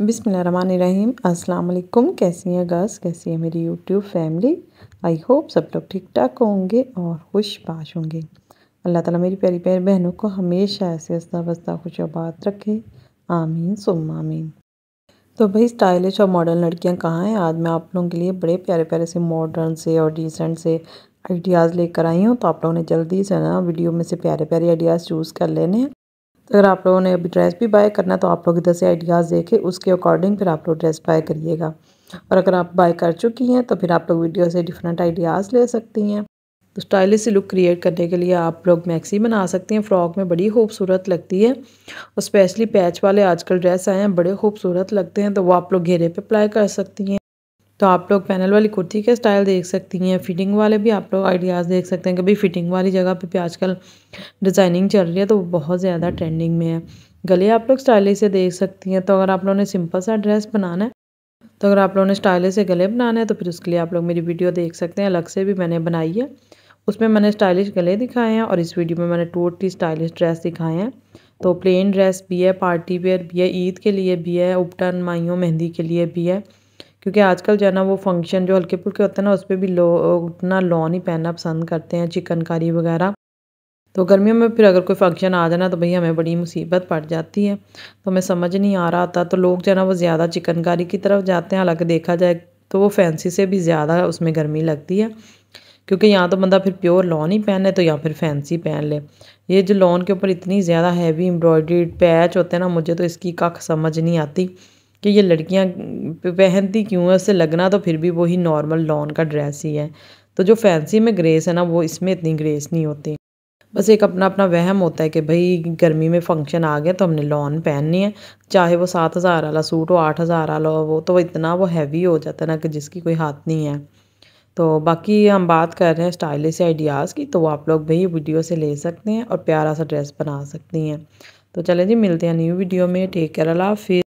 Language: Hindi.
बिसमीम् असलकुम कैसी हैं गर्स कैसी है मेरी यूट्यूब फैमिली आई होप सब लोग ठीक ठाक होंगे और खुश पाश होंगे अल्लाह ताला मेरी प्यारी प्यारी बहनों को हमेशा ऐसे हंसता बस्ता खुशाबाद रखे आमीन सुम आमीन तो भाई स्टाइलिश और मॉडर्न लड़कियां कहाँ हैं आज मैं आप लोगों के लिए बड़े प्यारे प्यारे से मॉडर्न से और डिसेंट से आइडियाज़ लेकर आई हूँ तो आप लोगों ने जल्दी से ना वीडियो में से प्यारे प्यारे आइडियाज़ चूज़ कर लेने हैं तो अगर आप लोगों ने अभी ड्रेस भी बाय करना है तो आप लोग इधर से आइडियाज़ देखें उसके अकॉर्डिंग फिर आप लोग ड्रेस बाय करिएगा और अगर आप बाय कर चुकी हैं तो फिर आप लोग वीडियो से डिफरेंट आइडियाज़ ले सकती हैं तो स्टाइलिश से लुक क्रिएट करने के लिए आप लोग मैक्सी बना सकते हैं फ्रॉक में बड़ी खूबसूरत लगती है और स्पेशली पैच वाले आजकल ड्रेस आए हैं बड़े खूबसूरत लगते हैं तो वो आप लोग घेरे पर अप्लाई कर सकती हैं तो आप लोग पैनल वाली कुर्ती के स्टाइल देख सकती हैं फिटिंग वाले भी आप लोग आइडियाज़ देख सकते हैं कभी फिटिंग वाली जगह पे भी आजकल डिज़ाइनिंग चल रही है तो वो बहुत ज़्यादा ट्रेंडिंग में है गले आप लोग स्टाइलिश से देख सकती हैं तो अगर आप लोगों ने सिंपल सा ड्रेस बनाना है तो अगर आप लोगों ने स्टाइलिश से गले बनाना है तो फिर उसके लिए आप लोग मेरी वीडियो देख सकते हैं अलग से भी मैंने बनाई है उसमें मैंने स्टाइलिश गले दिखाए हैं और इस वीडियो में मैंने टोटली स्टाइलिश ड्रेस दिखाए हैं तो प्लेन ड्रेस भी है पार्टी वेयर भी है ईद के लिए भी है उपटन माइयों मेहंदी के लिए भी है क्योंकि आजकल जो है ना वो फंक्शन जो हल्के फुल्के होते हैं ना उस पर भी लो उतना लॉन ही पहनना पसंद करते हैं चिकनकारी वगैरह तो गर्मियों में फिर अगर कोई फंक्शन आ जाना तो भैया हमें बड़ी मुसीबत पड़ जाती है तो हमें समझ नहीं आ रहा था तो लोग जो है ना वो ज़्यादा चिकनकारी की तरफ जाते हैं अलग देखा जाए तो वो फैंसी से भी ज़्यादा उसमें गर्मी लगती है क्योंकि या तो बंदा फिर प्योर लॉन ही पहने तो या फिर फैंसी पहन ले ये जो लॉन के ऊपर इतनी ज़्यादा हैवी एम्ब्रॉयड्रीड पैच होते हैं ना मुझे तो इसकी कख समझ नहीं आती कि ये लड़कियाँ पहनती क्यों है उससे लगना तो फिर भी वही नॉर्मल लॉन का ड्रेस ही है तो जो फैंसी में ग्रेस है ना वो इसमें इतनी ग्रेस नहीं होती बस एक अपना अपना वहम होता है कि भाई गर्मी में फंक्शन आ गया तो हमने लॉन पहननी है चाहे वो सात हज़ार वाला सूट हो आठ हज़ार वाला हो वो तो इतना वो हैवी हो जाता है ना कि जिसकी कोई हाथ नहीं है तो बाकी हम बात कर रहे हैं स्टाइलिश आइडियाज़ की तो आप लोग भाई वीडियो से ले सकते हैं और प्यारा सा ड्रेस बना सकती हैं तो चले जी मिलते हैं न्यू वीडियो में टेक केयर अला फिर